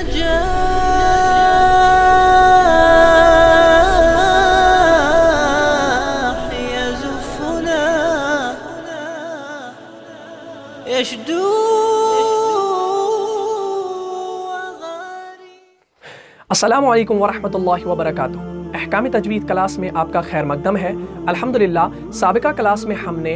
النجاح يزفنا يشدو السلام عليكم ورحمة الله وبركاته अहकाम तजवीद क्लास में आपका खैर मकदम है अल्हम्दुलिल्लाह सबका क्लास में हमने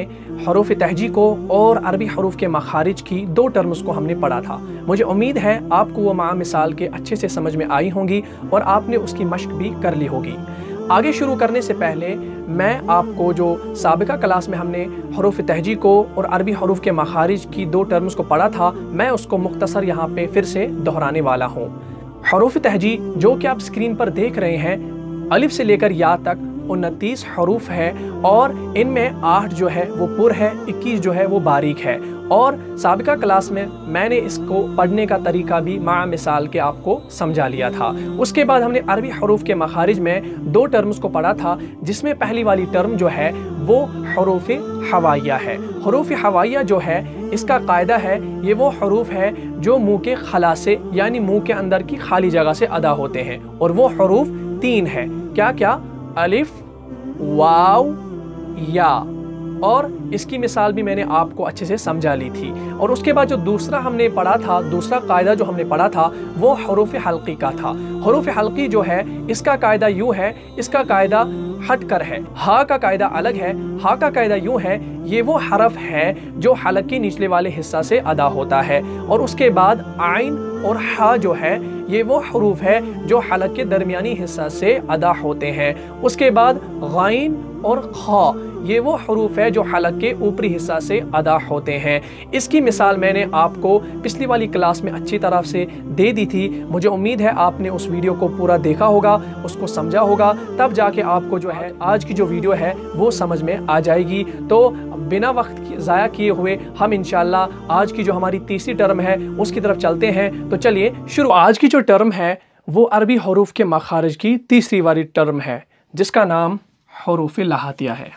हरूफ तहजी को और अरबी हरूफ के मखारिज की दो टर्म्स को हमने पढ़ा था मुझे उम्मीद है आपको वो माँ मिसाल के अच्छे से समझ में आई होंगी और आपने उसकी मशक भी कर ली होगी आगे शुरू करने से पहले मैं आपको जो सबका क्लास में हमने हरूफ तहजी को और अरबी हरूफ के मखारिज की दो टर्म्स को पढ़ा था मैं उसको मुख्तसर यहाँ पर फिर से दोहराने वाला हूँ हरूफ तहजी जो कि आप स्क्रीन पर देख रहे हैं अलिफ से लेकर या तक उनतीस हरूफ है और इनमें आठ जो है वो पुर है इक्कीस जो है वो बारीक है और सबका क्लास में मैंने इसको पढ़ने का तरीका भी माँ मिसाल के आपको समझा लिया था उसके बाद हमने अरबी हरूफ के मखारिज में दो टर्म्स को पढ़ा था जिसमें पहली वाली टर्म जो है वो हरूफ हवाइया है हरूफ हवाइया जो है इसका कायदा है ये वो हरूफ है जो मुँह के खलासे यानी मुँह के अंदर की खाली जगह से अदा होते हैं और वो हरूफ तीन है क्या क्या अलिफ वाव या और इसकी मिसाल भी मैंने आपको अच्छे से समझा ली थी और उसके बाद जो दूसरा हमने पढ़ा था दूसरा कायदा जो हमने पढ़ा था वो हरूफ हल्की का था हरूफ हल्की जो है इसका कायदा यूँ है इसका कायदा हटकर है हा का कायदा अलग है हा का कायदा यूं है ये वो हरफ है जो हलक के निचले वाले हिस्सा से अदा होता है और उसके बाद आइन और हा जो है ये वो हरूफ है जो हलक के दरमियानी हिस्सा से अदा होते हैं उसके बाद गाइन और खा ये वो हरूफ है जो हलक के ऊपरी हिस्सा से अदा होते हैं इसकी मिसाल मैंने आपको पिछली वाली क्लास में अच्छी तरह से दे दी थी मुझे उम्मीद है आपने उस वीडियो को पूरा देखा होगा उसको समझा होगा तब जाके आपको जो है आज की जो वीडियो है वो समझ में आ जाएगी तो बिना वक्त ज़ाया किए हुए हम इन आज की जो हमारी तीसरी टर्म है उसकी तरफ चलते हैं तो चलिए शुरू आज की जो टर्म है वो अरबी हरूफ के मखारज की तीसरी वाली टर्म है जिसका नाम हरूफ लहातिया है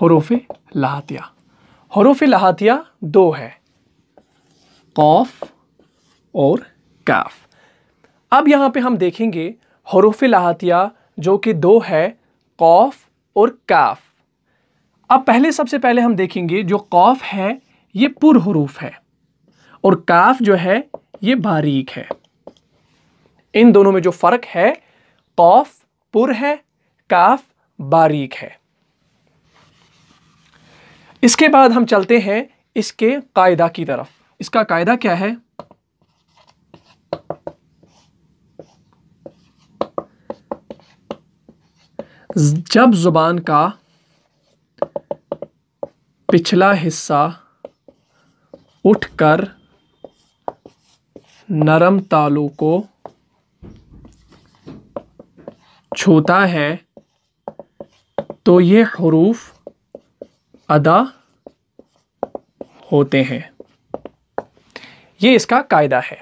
हरूफ लहातिया हरूफ लहातिया दो है कौफ और काफ अब यहाँ पे हम देखेंगे हरूफ लाहतिया जो कि दो है कौफ और काफ अब पहले सबसे पहले हम देखेंगे जो कौफ है ये पुर हरूफ है और काफ जो है ये बारीक है इन दोनों में जो फ़र्क है कौफ पुर है काफ बारीक है इसके बाद हम चलते हैं इसके कायदा की तरफ इसका कायदा क्या है जब ज़ुबान का पिछला हिस्सा उठकर नरम तालू को छूता है तो ये हरूफ अदा होते हैं ये इसका कायदा है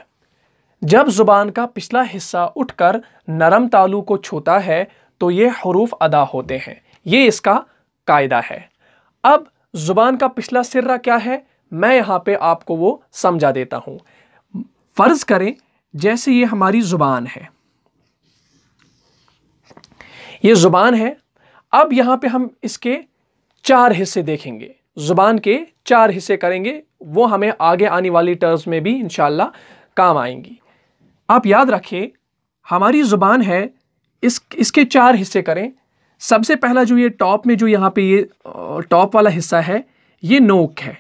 जब ज़ुबान का पिछला हिस्सा उठकर नरम तालू को छूता है तो ये हरूफ अदा होते हैं ये इसका कायदा है अब ज़ुबान का पिछला सिर्रा क्या है मैं यहाँ पे आपको वो समझा देता हूँ फ़र्ज़ करें जैसे ये हमारी ज़ुबान है ये ज़ुबान है अब यहाँ पे हम इसके चार हिस्से देखेंगे ज़ुबान के चार हिस्से करेंगे वो हमें आगे आने वाली टर्म्स में भी इन काम आएंगी आप याद रखें हमारी ज़ुबान है इस इसके चार हिस्से करें सबसे पहला जो ये टॉप में जो यहाँ पे ये टॉप वाला हिस्सा है ये नोक है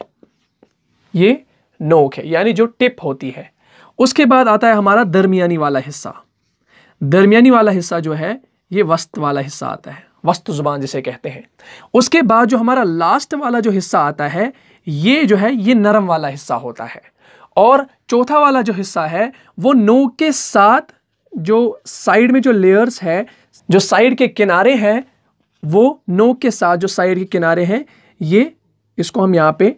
ये नोक है यानी जो टिप होती है उसके बाद आता है हमारा दरमियानी वाला हिस्सा दरमियानी वाला हिस्सा जो है ये वस्त वाला हिस्सा आता है वस्तु ज़ुबान जिसे कहते हैं उसके बाद जो हमारा लास्ट वाला जो हिस्सा आता है ये जो है ये नरम वाला हिस्सा होता है और चौथा वाला जो हिस्सा है वो नोक के साथ जो साइड में जो लेयर्स है जो साइड के किनारे हैं वो नोक के साथ जो साइड के किनारे हैं ये इसको हम यहाँ पे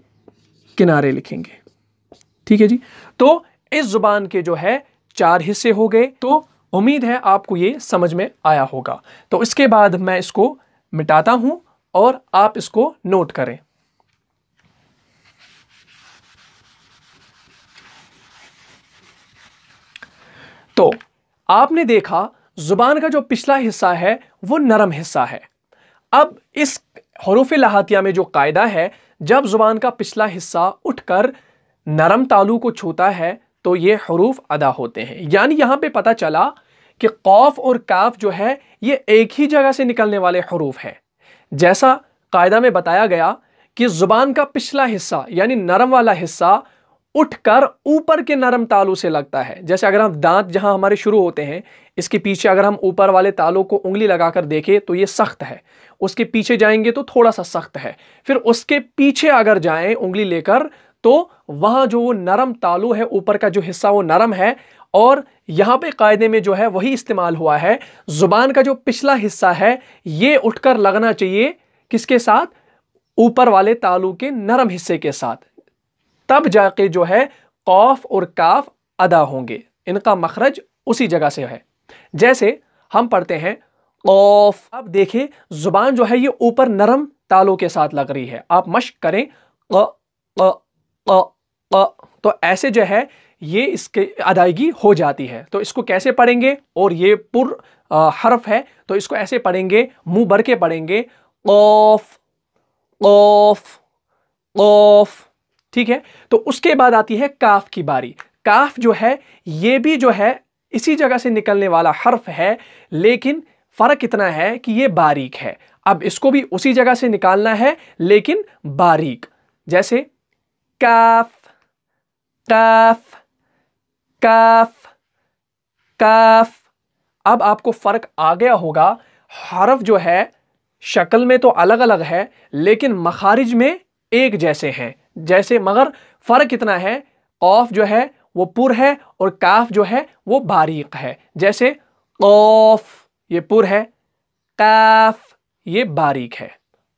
किनारे लिखेंगे ठीक है जी तो इस ज़ुबान के जो है चार हिस्से हो गए तो उम्मीद है आपको ये समझ में आया होगा तो इसके बाद मैं इसको मिटाता हूँ और आप इसको नोट करें तो आपने देखा ज़ुबान का जो पिछला हिस्सा है वो नरम हिस्सा है अब इस हरूफ लहातिया में जो कायदा है जब ज़ुबान का पिछला हिस्सा उठकर नरम तालू को छूता है तो ये हरूफ अदा होते हैं यानी यहाँ पे पता चला कि कौफ और काफ जो है ये एक ही जगह से निकलने वाले हरूफ हैं जैसा कायदा में बताया गया कि ज़ुबान का पिछला हिस्सा यानी नरम वाला हिस्सा उठकर ऊपर के नरम तालू से लगता है जैसे अगर हम दांत जहां हमारे शुरू होते हैं इसके पीछे अगर हम ऊपर वाले तालों को उंगली लगाकर देखें तो ये सख्त है उसके पीछे जाएंगे तो थोड़ा सा सख्त है फिर उसके पीछे अगर जाएं उंगली लेकर तो वहां जो वो नरम तालू है ऊपर का जो हिस्सा वो नरम है और यहाँ पे कायदे में जो है वही इस्तेमाल हुआ है ज़ुबान का जो पिछला हिस्सा है ये उठकर लगना चाहिए किसके साथ ऊपर वाले तालू के नरम हिस्से के साथ तब जाके जो है कौफ और काफ अदा होंगे इनका मखरज उसी जगह से है जैसे हम पढ़ते हैं कौफ अब देखें ज़ुबान जो है ये ऊपर नरम तालों के साथ लग रही है आप मश्क करें क, क, क, क, तो ऐसे जो है ये इसके अदायगी हो जाती है तो इसको कैसे पढ़ेंगे और ये पुर आ, हर्फ है तो इसको ऐसे पढ़ेंगे मुंह भर के पढ़ेंगे कौफ कौफ कौफ ठीक है तो उसके बाद आती है काफ की बारी काफ जो है ये भी जो है इसी जगह से निकलने वाला हर्फ है लेकिन फ़र्क इतना है कि ये बारीक है अब इसको भी उसी जगह से निकालना है लेकिन बारीक जैसे काफ काफ काफ काफ अब आपको फ़र्क आ गया होगा हर्फ जो है शक्ल में तो अलग अलग है लेकिन मखारिज में एक जैसे हैं जैसे मगर फ़र्क कितना है कौफ जो है वो पुर है और काफ जो है वो बारीक है जैसे कौफ ये पुर है काफ ये बारीक है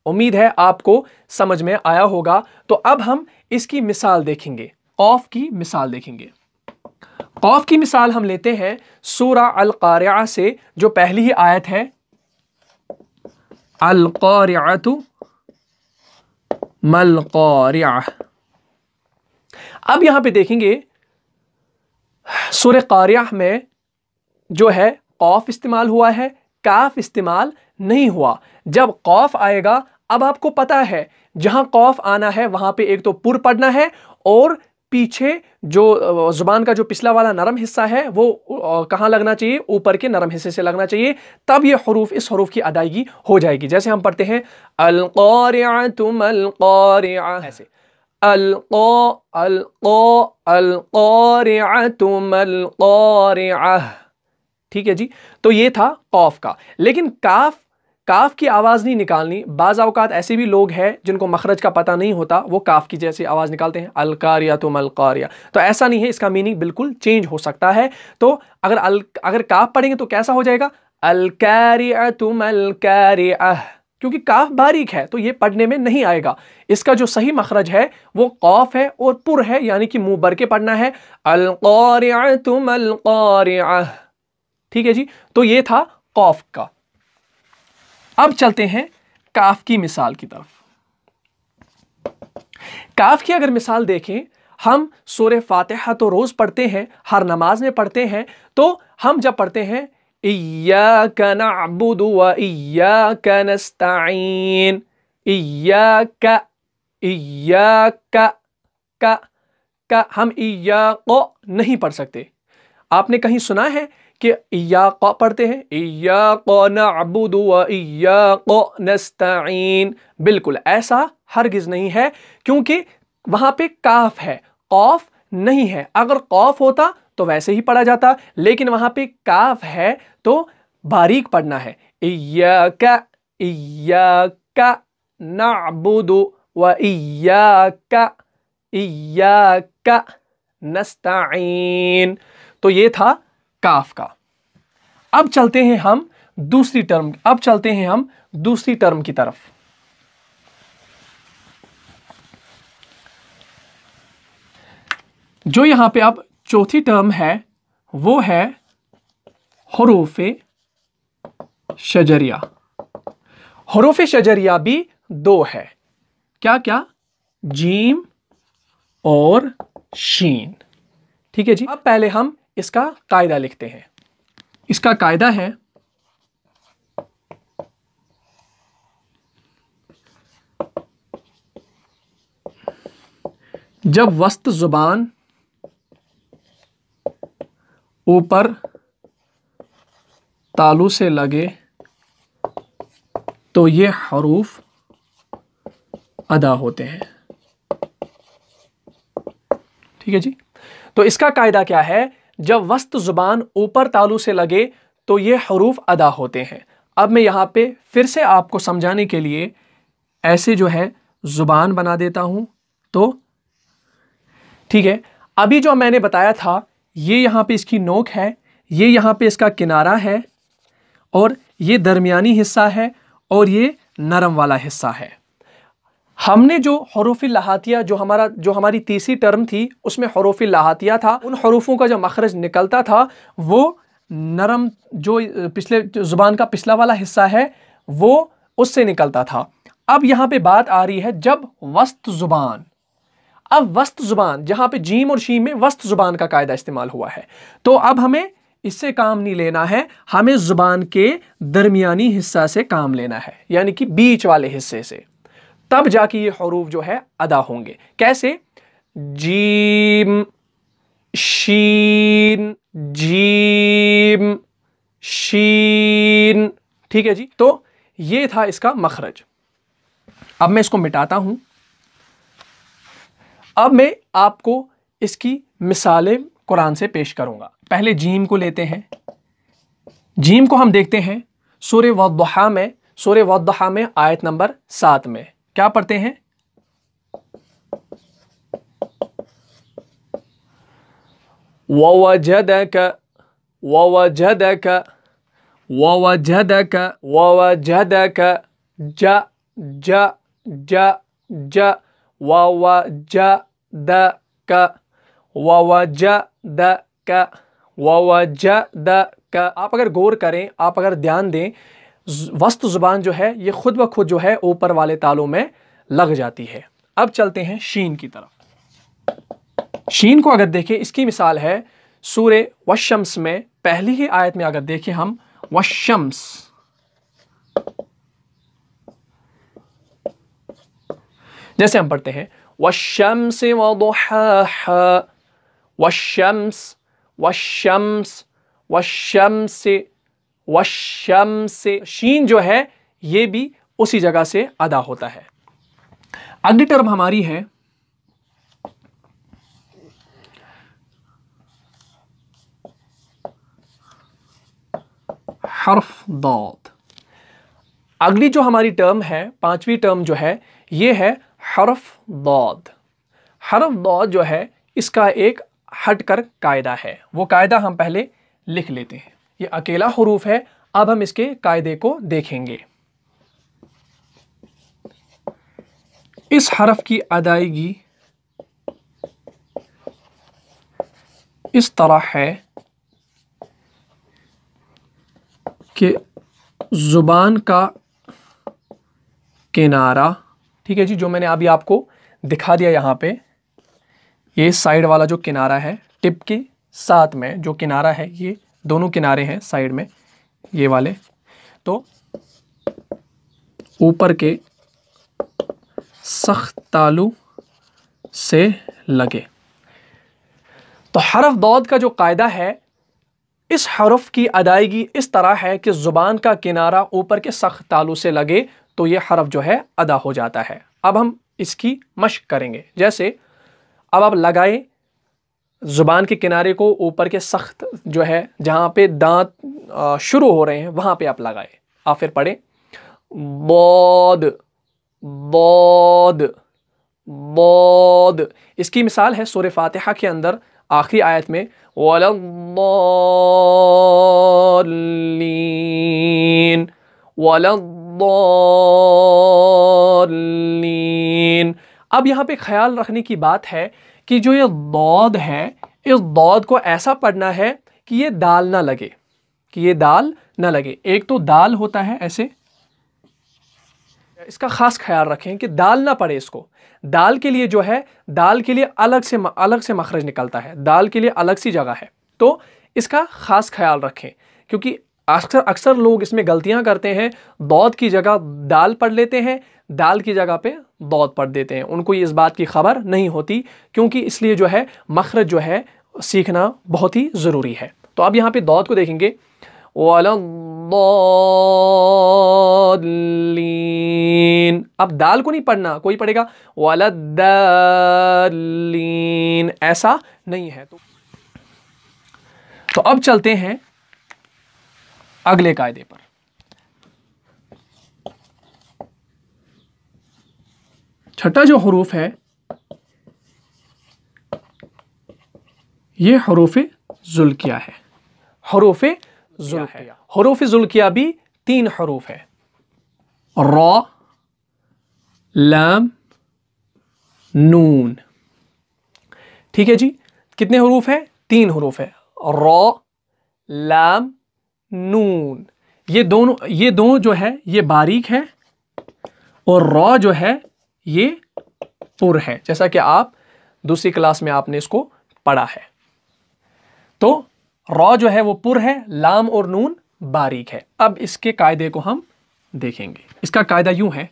उम्मीद है आपको समझ में आया होगा तो अब हम इसकी मिसाल देखेंगे कौफ की मिसाल देखेंगे कौफ की मिसाल हम लेते हैं सूरा अल से जो पहली ही आयत है अलकार मल अब यहाँ पे देखेंगे सुर क़ारिया में जो है कौफ इस्तेमाल हुआ है काफ इस्तेमाल नहीं हुआ जब कौफ आएगा अब आपको पता है जहां कौफ आना है वहां पे एक तो पुर पढ़ना है और पीछे जो ज़ुबान का जो पिछला वाला नरम हिस्सा है वो कहाँ लगना चाहिए ऊपर के नरम हिस्से से लगना चाहिए तब ये हरूफ इस हरूफ की अदायगी हो जाएगी जैसे हम पढ़ते हैं अलकौर तुम अलकौर ऐसे अलको अलको अलकौर तुम अलकौर ठीक है जी तो ये था कौफ का लेकिन काफ काफ की आवाज़ नहीं निकालनी बाज़ अवकात ऐसे भी लोग हैं जिनको मखरज का पता नहीं होता वो काफ की जैसी आवाज़ निकालते हैं अलकारिया तुम अलकारिया तो ऐसा नहीं है इसका मीनिंग बिल्कुल चेंज हो सकता है तो अगर अल अगर काफ पढ़ेंगे तो कैसा हो जाएगा अलकारिया तुम अलकारिया क्योंकि काफ बारीक है तो ये पढ़ने में नहीं आएगा इसका जो सही मखरज है वो कौफ है और पुर है यानी कि मुंह भर के पढ़ना है अलकारिया तुम अलकारिया ठीक है जी तो ये था कौफ का अब चलते हैं काफ की मिसाल की तरफ काफ की अगर मिसाल देखें हम सोरे फातिहा तो रोज़ पढ़ते हैं हर नमाज में पढ़ते हैं तो हम जब पढ़ते हैं इयाक का हम इया को नहीं पढ़ सकते आपने कहीं सुना है कि या क पढ़ते हैं या क नबुद या नस्तीन बिल्कुल ऐसा हरगिज़ नहीं है क्योंकि वहाँ पे काफ है कौफ नहीं है अगर कौफ होता तो वैसे ही पढ़ा जाता लेकिन वहाँ पे काफ है तो बारीक पढ़ना है या का व या का का नस्तीन तो ये था काफ का अब चलते हैं हम दूसरी टर्म अब चलते हैं हम दूसरी टर्म की तरफ जो यहां पे अब चौथी टर्म है वो है हरूफे शजरिया हरूफे शजरिया भी दो है क्या क्या जीम और शीन ठीक है जी अब पहले हम इसका कायदा लिखते हैं इसका कायदा है जब वस्त जुबान ऊपर तालू से लगे तो ये हरूफ अदा होते हैं ठीक है जी तो इसका कायदा क्या है जब वस्त ज़ुबान ऊपर तालू से लगे तो ये हरूफ अदा होते हैं अब मैं यहाँ पे फिर से आपको समझाने के लिए ऐसे जो है ज़ुबान बना देता हूँ तो ठीक है अभी जो मैंने बताया था ये यहाँ पे इसकी नोक है ये यहाँ पे इसका किनारा है और ये दरमियानी हिस्सा है और ये नरम वाला हिस्सा है हमने जो हरूफ लहातिया जो हमारा जो हमारी तीसरी टर्म थी उसमें हरूफ लहातिया था उन हरूफों का जो मखरज निकलता था वो नरम जो पिछले ज़ुबान का पिछला वाला हिस्सा है वो उससे निकलता था अब यहाँ पे बात आ रही है जब वस्त ज़ुबान अब वस्त ज़ुबान जहाँ पे जीम और शीम में वस्त ज़ुबान का कायदा इस्तेमाल हुआ है तो अब हमें इससे काम नहीं लेना है हमें ज़ुबान के दरमियानी हिस्सा से काम लेना है यानी कि बीच वाले हिस्से से तब जाके ये हरूफ जो है अदा होंगे कैसे जीम शीन जीम शीन ठीक है जी तो ये था इसका मखरज अब मैं इसको मिटाता हूं अब मैं आपको इसकी मिसालें कुरान से पेश करूंगा पहले जीम को लेते हैं जीम को हम देखते हैं सूर्य वहा में सूर्य वहा में आयत नंबर सात में क्या पढ़ते हैं वजदक वजदक ज ज ज ज आप अगर गौर करें आप अगर ध्यान दें वस्तु ज़ुबान जो है ये खुद ब खुद जो है ऊपर वाले तालों में लग जाती है अब चलते हैं शीन की तरफ शीन को अगर देखें इसकी मिसाल है सूर्य वशम्स में पहली ही आयत में अगर देखें हम वशम्स जैसे हम पढ़ते हैं वशम्स वशम्स वशम्स वशम्स वशम से शीन जो है ये भी उसी जगह से अदा होता है अगली टर्म हमारी है हर्फ दौत अगली जो हमारी टर्म है पांचवी टर्म जो है ये है हर्फ दौद हर्फ दौद जो है इसका एक हटकर कायदा है वो कायदा हम पहले लिख लेते हैं ये अकेला हरूफ है अब हम इसके कायदे को देखेंगे इस हरफ की अदायगी इस तरह है कि ज़ुबान का किनारा ठीक है जी जो मैंने अभी आपको दिखा दिया यहाँ पे ये साइड वाला जो किनारा है टिप के साथ में जो किनारा है ये दोनों किनारे हैं साइड में ये वाले तो ऊपर के सख्त तालु से लगे तो हरफ दौद का जो कायदा है इस हरफ की अदायगी इस तरह है कि ज़ुबान का किनारा ऊपर के सख्त तालु से लगे तो ये हरफ जो है अदा हो जाता है अब हम इसकी मश्क करेंगे जैसे अब आप लगाएं ज़ुबान के किनारे को ऊपर के सख्त जो है जहाँ पे दांत शुरू हो रहे हैं वहाँ पे आप लगाएं आप फिर पढ़ें बौद बौद बौद इसकी मिसाल है सूर्य फातिहा के अंदर आखिरी आयत में वलबीन वलबीन अब यहाँ पे ख्याल रखने की बात है कि जो ये दौद है इस दौद को ऐसा पढ़ना है कि ये दाल ना लगे कि ये दाल ना लगे एक तो दाल होता है ऐसे इसका ख़ास ख्याल रखें कि दाल ना पड़े इसको दाल के लिए जो है दाल के लिए अलग से अलग से मखरज निकलता है दाल के लिए अलग सी जगह है तो इसका ख़ास ख्याल रखें क्योंकि अक्सर अक्सर लोग इसमें गलतियां करते हैं दौद की जगह दाल पढ़ लेते हैं दाल की जगह पे दौद पढ़ देते हैं उनको इस बात की खबर नहीं होती क्योंकि इसलिए जो है मखरज जो है सीखना बहुत ही ज़रूरी है तो अब यहाँ पे दौद को देखेंगे वालीन अब दाल को नहीं पढ़ना कोई पढ़ेगा वीन ऐसा नहीं है तो तो अब चलते हैं अगले कायदे पर छठा जो हरूफ है ये हरूफ जुल्किया है हरूफ जुल्किया हरूफ जुल्किया भी तीन हरूफ है रॉ लैम नून ठीक है जी कितने हरूफ है तीन हरूफ है रॉ लैम नून ये दोनों ये दोनों जो है ये बारीक है और रॉ जो है ये पुर हैं जैसा कि आप दूसरी क्लास में आपने इसको पढ़ा है तो रॉ जो है वो पुर है लाम और नून बारीक है अब इसके कायदे को हम देखेंगे इसका कायदा यूं है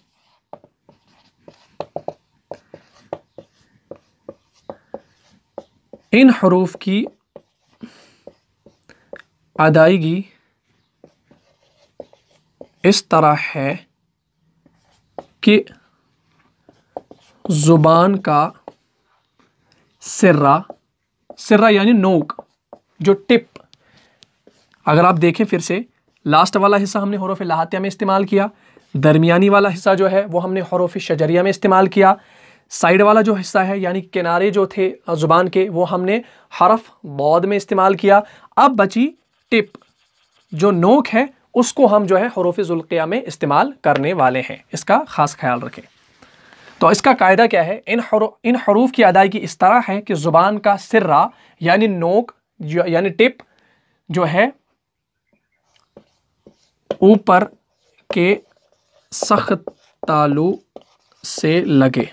इन हरूफ की अदायगी इस तरह है कि ज़ुबान का सिर्रा सिर्रा यानी नोक जो टिप अगर आप देखें फिर से लास्ट वाला हिस्सा हमने हरोफ लाहतिया में इस्तेमाल किया दरमियानी वाला हिस्सा जो है वो हमने हरोफ शजरिया में इस्तेमाल किया साइड वाला जो हिस्सा है यानी किनारे जो थे ज़ुबान के वो हमने हरफ बौद में इस्तेमाल किया अब बची टिप जो नोक है उसको हम जो है हरोफ ज़ुल्क़िया में इस्तेमाल करने वाले हैं इसका ख़ास ख्याल रखें तो इसका कायदा क्या है इन हरू, इन हरूफ की अदायगी इस तरह है कि ज़ुबान का सिर्रा यानी नोक यानी टिप जो है ऊपर के सख्त तालु से लगे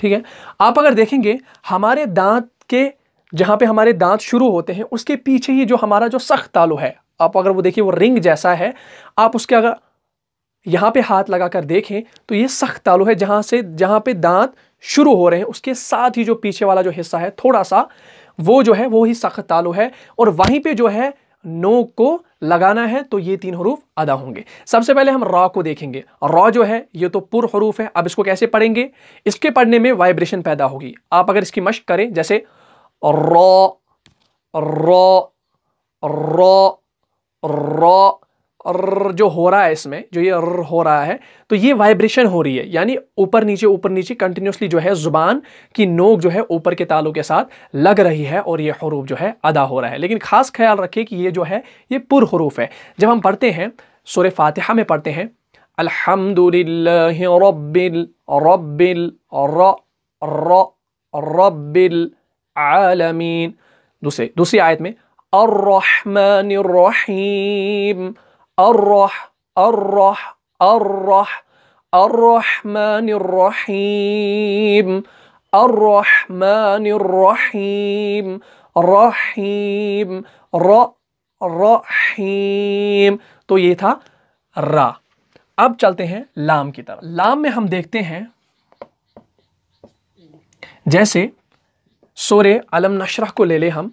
ठीक है आप अगर देखेंगे हमारे दांत के जहाँ पे हमारे दांत शुरू होते हैं उसके पीछे ही जो हमारा जो सख्त तालु है आप अगर वो देखिए वो रिंग जैसा है आप उसके अगर यहाँ पे हाथ लगा कर देखें तो ये सख्त तालु है जहाँ से जहाँ पे दांत शुरू हो रहे हैं उसके साथ ही जो पीछे वाला जो हिस्सा है थोड़ा सा वो जो है वो ही सख्त तालु है और वहीं पे जो है नोक को लगाना है तो ये तीन हरूफ अदा होंगे सबसे पहले हम रॉ को देखेंगे रॉ जो है ये तो पुर हरूफ है अब इसको कैसे पढ़ेंगे इसके पढ़ने में वाइब्रेशन पैदा होगी आप अगर इसकी मश्क करें जैसे रॉ रॉ रॉ रॉ और जो हो रहा है इसमें जो ये हो रहा है तो ये वाइब्रेशन हो रही है यानी ऊपर नीचे ऊपर नीचे कंटिन्यूसली जो है ज़ुबान की नोक जो है ऊपर के तालों के साथ लग रही है और ये हरूफ जो है अदा हो रहा है लेकिन ख़ास ख्याल रखिए कि ये जो है ये पुर हरूफ है जब हम पढ़ते हैं सुर फातिहा में पढ़ते हैं अल्हम्दुलिल्लाह रबिल रबिल आलमीन दूसरे दूसरी आयत में अर्रहमान रहीम الرح الرح الرح الرحمن الرحيم الرحمن الرحيم رحيم ر रहीम तो ये था रा अब चलते हैं लाम की तरफ लाम में हम देखते हैं जैसे सोरे अलम नशरह को ले ले हम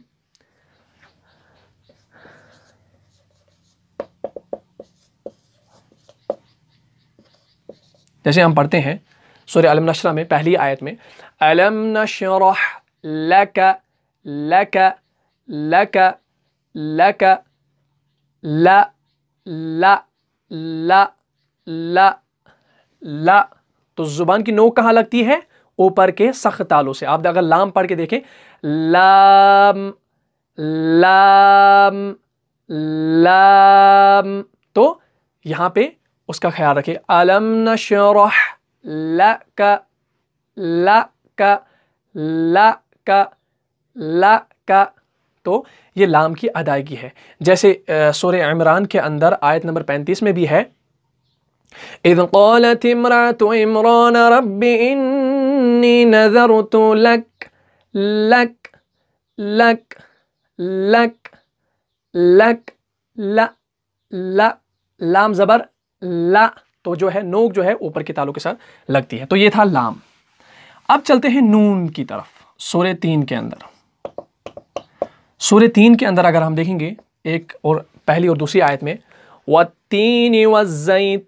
जैसे हम पढ़ते हैं सूर्य अलम नशरा में पहली आयत में अलम नशरह लक लक लक लक ल ला तो ज़ुबान की नोक कहाँ लगती है ऊपर के सख्त तालों से आप अगर लाम पढ़ के देखें लाम लाम लाम तो यहाँ पे उसका ख्याल रखिए अलम नशरह ला का ला का ला का ला का तो ये लाम की अदायगी है जैसे सोर इमरान के अंदर आयत नंबर पैंतीस में भी है إذ قالت امرأة عمران رب إني نذرت لك لك لك لك لك لا لا لام زبر ला तो जो है नोक जो है ऊपर के तालों के साथ लगती है तो ये था लाम अब चलते हैं नून की तरफ सूर्य तीन के अंदर सूर्य तीन के अंदर अगर हम देखेंगे एक और पहली और दूसरी आयत में व तीन वजैतून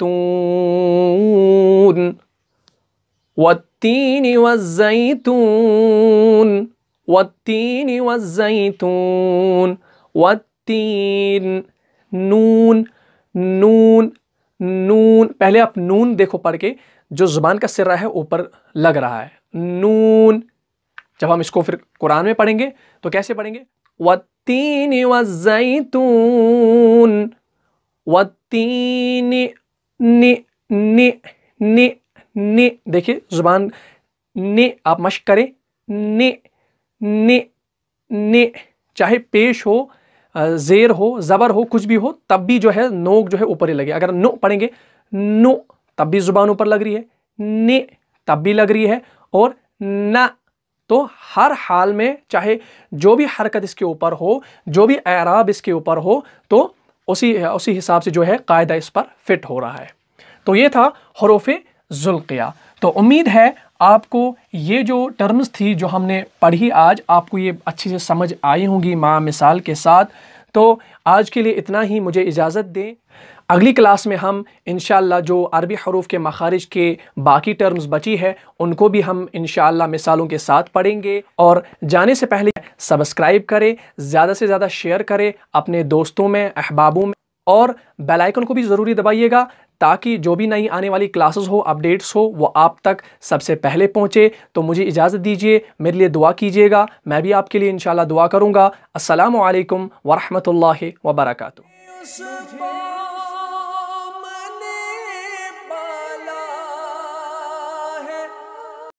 व तीन वजैतून व तीन वजैतून व तीन नून नून नून पहले आप नून देखो पढ़ के जो ज़ुबान का रहा है ऊपर लग रहा है नून जब हम इसको फिर कुरान में पढ़ेंगे तो कैसे पढ़ेंगे जैतून व तीन नि नि नि नि देखिए ज़ुबान ने आप मश्क करें नि नि नि चाहे पेश हो जेर हो ज़बर हो कुछ भी हो तब भी जो है नोक जो है ऊपर ही लगे अगर नो पढ़ेंगे नो तब भी ज़ुबान ऊपर लग रही है ने तब भी लग रही है और ना तो हर हाल में चाहे जो भी हरकत इसके ऊपर हो जो भी एराब इसके ऊपर हो तो उसी उसी हिसाब से जो है कायदा इस पर फिट हो रहा है तो ये था हरूफ जुल्किया तो उम्मीद है आपको ये जो टर्म्स थी जो हमने पढ़ी आज आपको ये अच्छे से समझ आई होंगी माँ मिसाल के साथ तो आज के लिए इतना ही मुझे इजाज़त दें अगली क्लास में हम इन जो अरबी हरूफ के मखारिज के बाकी टर्म्स बची है उनको भी हम इन मिसालों के साथ पढ़ेंगे और जाने से पहले सब्सक्राइब करें ज़्यादा से ज़्यादा शेयर करें अपने दोस्तों में अहबाबों में और बेलाइकन को भी ज़रूरी दबाइएगा ताकि जो भी नई आने वाली क्लासेस हो अपडेट्स हो वो आप तक सबसे पहले पहुँचे तो मुझे इजाज़त दीजिए मेरे लिए दुआ कीजिएगा मैं भी आपके लिए इनशाला दुआ करूँगा असलकम वरहमल वबरकू